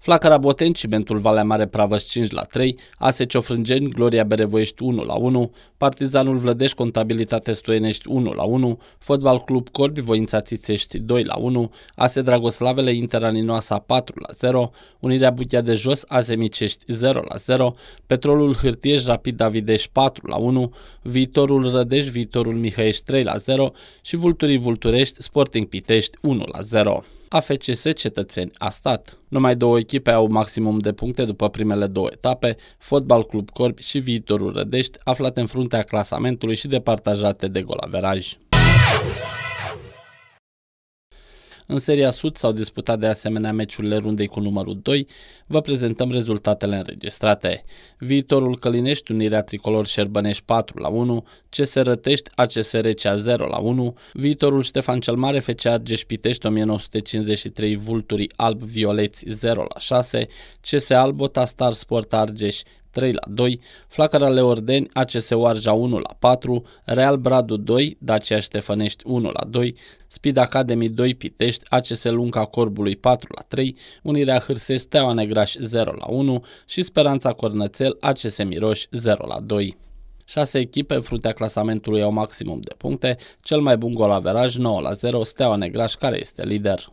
Flacăra Boteni, Cimentul Valea Mare Pravăș 5 la 3, ASE Ciofrângeni, Gloria Berevoiești 1 la 1, Partizanul Vlădești, Contabilitate Stoienești 1 la 1, Fotbal Club Corbi, Voința Țițești 2 la 1, ASE Dragoslavele, Aninoasa 4 la 0, Unirea Buchea de Jos, ASE Micești 0 la 0, Petrolul Hârtieș, Rapid Davideș 4 la 1, Viitorul Rădeș, Viitorul Mihăiești 3 la 0 și Vulturii Vulturești, Sporting Pitești 1 la 0. AFCS Cetățeni a stat. Numai două echipe au maximum de puncte după primele două etape, Fotbal Club Corbi și Viitorul Rădești, aflate în fruntea clasamentului și departajate de golaveraj. În seria Sud s-au disputat de asemenea meciurile rundei cu numărul 2. Vă prezentăm rezultatele înregistrate. Viitorul Călinești, Unirea Tricolor Șerbănești 4 la 1, CS Rătești, ACSR Cea 0 la 1, viitorul Ștefan cel Mare, FC Argeș Pitești 1953, Vulturii Alb Violeți 0 la 6, CS Albota Star Sport Argeș 3 la 2, Flacăra Leordeni, ACS Oarja 1 la 4, Real Bradu 2, Dacia Ștefănești 1 la 2, Speed Academy 2 Pitești, ACS Lunca Corbului 4 la 3, Unirea Hârse Steaua Negraș 0 la 1 și Speranța Cornățel, ACS Miroș 0 la 2. 6 echipe în fruntea clasamentului au maximum de puncte, cel mai bun gol averaj 9 la 0, Steaua Negraș care este lider.